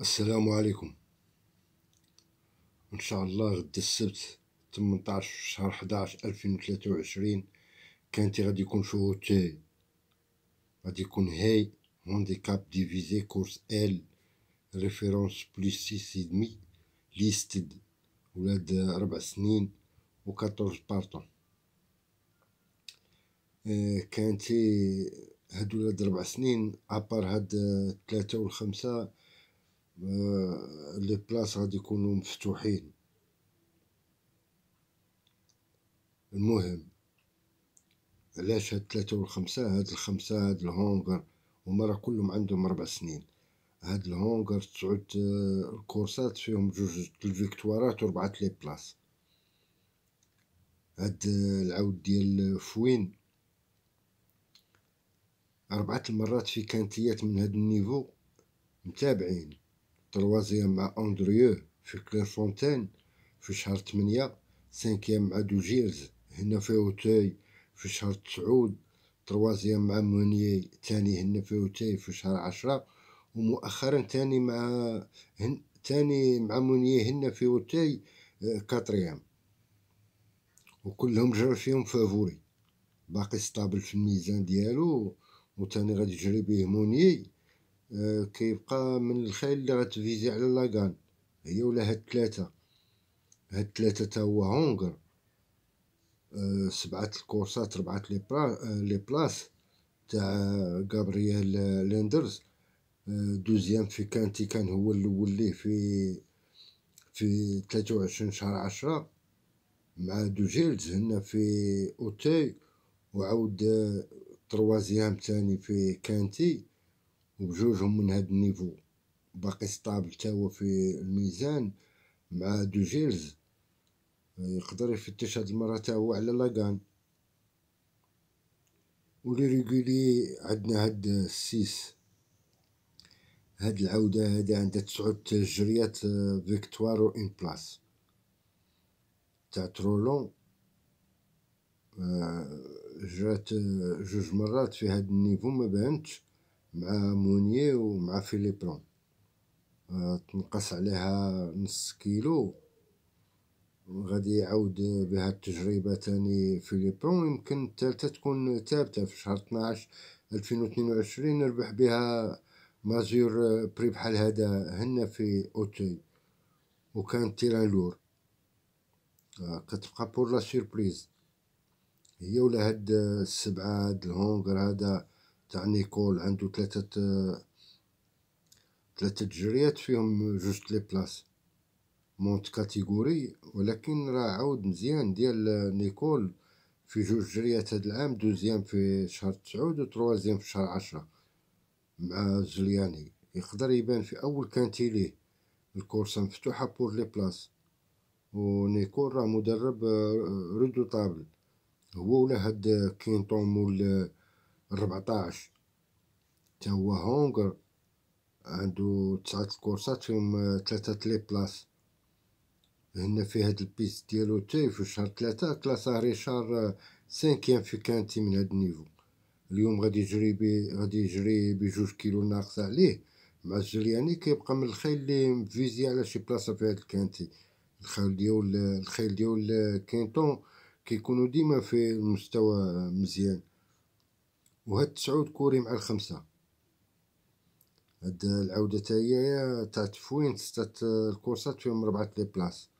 السلام عليكم ان شاء الله غدا السبت 18 شهر 11 2023 كانتي غادي يكون شوتي غادي يكون هاي هانديكاب ديفيزي كورس ال ريفيرونس بليس سيس دمي ليستد ولاد ربع سنين و 14 بارطون آه، كانتي هادو ولاد ربع سنين ابار هاد 3 و 5 آه، لي بلاص غادي يكونوا مفتوحين المهم علاش هاد ثلاثة والخمسة هاد الخمسة هاد الهونغر هما راه كلهم عندهم ربع سنين هاد الهونغر تسعود آه، الكورسات فيهم جوج الفيكتوارات وربعة لي بلاص هاد آه، العود ديال فوين أربعة المرات في كانتيات من هاد النيفو متابعين تروازيام مع أندريو في فونتين في شهر تمنيا سانكيام مع دوجيرز هنا في أوتاي في شهر تسعود تروازيام مع مونيي تاني هنا في أوتاي في شهر عشرة ومؤخرا تاني مع هن تاني مع مونيي هنا في أوتاي كاتريام وكلهم جرى فيهم فافوري باقي ستابل في الميزان ديالو وتاني غادي يجري بيه مونيي آه، كيبقى من الخيل اللي غتفيزي على لاكان هي ولا هاد ثلاثه هاد ثلاثه تا هو هونغر آه، سبعه الكورسات ربعه لي بلاس آه، تاع غابرييل ليندرز دوزيام في كانتي كان هو الاول ليه في في 23 شهر عشرة مع دوجيلز هنا في اوتاي وعاود تروازيام تاني في كانتي وبجوجهم من هاد النيفو باقي ستابل تا هو في الميزان مع دو يقدر يفتش هاد المرة تا هو على لاكان ولي ريغولي عندنا هاد السيس هاد العودة هادا عندها تسعود تجريات آه، فيكتوار و ان بلاس تاع ترولون آه، جرات آه، جوج مرات في هاد النيفو ما بانتش مع مونيي ومع فيليبرون آه، تنقص عليها نص كيلو غادي يعاود بها التجربه تاني فيليبون يمكن الثالثه تكون ثابته في شهر 12 2022 نربح بها مازور بري بحال هذا هنا في اوتي وكان تيران لور آه، كتبقى بور لا سيربريز هي ولا هاد السبعه هاد الهونغر هذا تاع نيكول عنده ثلاثة ثلاثة جريات فيهم جوج لي بلاص مونت كاتيغوري ولكن راه عاود مزيان ديال نيكول في جوج جريات هاد العام دوزيام في شهر تسعود وتروازيام في شهر عشرة مع زلياني يقدر يبان في اول كانتي ليه الكورسة مفتوحة بور لي بلاص ونيكول راه مدرب آه، آه، طابل هو ولا هاد كينطون مول ربعطاش تا هو هونغ عنده تسعة الكورسات فيهم ثلاثة تلي بلاص هنا في هاد البيس ديالو تاي في شهر ثلاثة كلاسا ريشار سانكيام في كانتي من هاد النيفو اليوم غادي يجري بي غادي يجري بجوج كيلو ناقص عليه مع الجرياني كيبقى من الخيل اللي مفيزي على شي بلاصة في هاد الكانتي الخيل ديال الخيل ديال كينتون كيكونوا ديما في المستوى مزيان وهاد تسعود كوري مع الخمسة هاد العودة تاهي تاع تفوين ستة الكورسات فيهم ربعة لي بلاص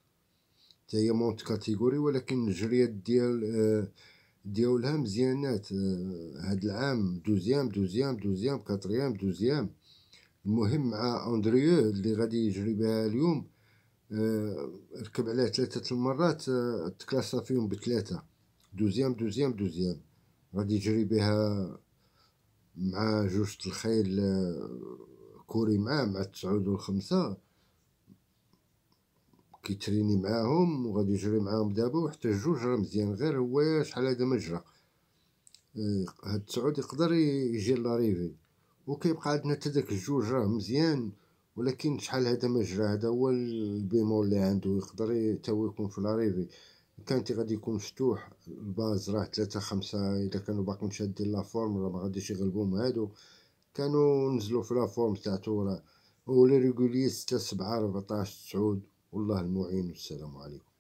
تاهي مونت كاتيغوري ولكن الجريات ديال ديالها مزيانات هاد العام دوزيام دوزيام دوزيام كاتريام دوزيام المهم مع اندريو اللي غادي يجري بها اليوم ركب عليه ثلاثة المرات تكلاسا فيهم بثلاثة دوزيام دوزيام دوزيام غادي يجري بها مع جوج الخيل آه، كوري معاه مع التسعود والخمسة كيتريني معاهم وغادي يجري معاهم دابا وحتى الجوج راه مزيان غير هو شحال هذا ما جرى آه، هاد التسعود يقدر يجي لاريفي وكيبقى عندنا حتى داك الجوج راه مزيان ولكن شحال هذا ما جرى هذا هو البيمول اللي عنده يقدر تا هو يكون في لاريفي كانت غادي يكون مفتوح الباز راه ثلاثة خمسة إلا كانوا باقيين شادين لافورم راه مغاديش يغلبوهم هادو كانوا نزلوا في لافورم تاعتو راه ولا ريكوليي ستة سبعة ربعطاش تسعود والله المعين والسلام عليكم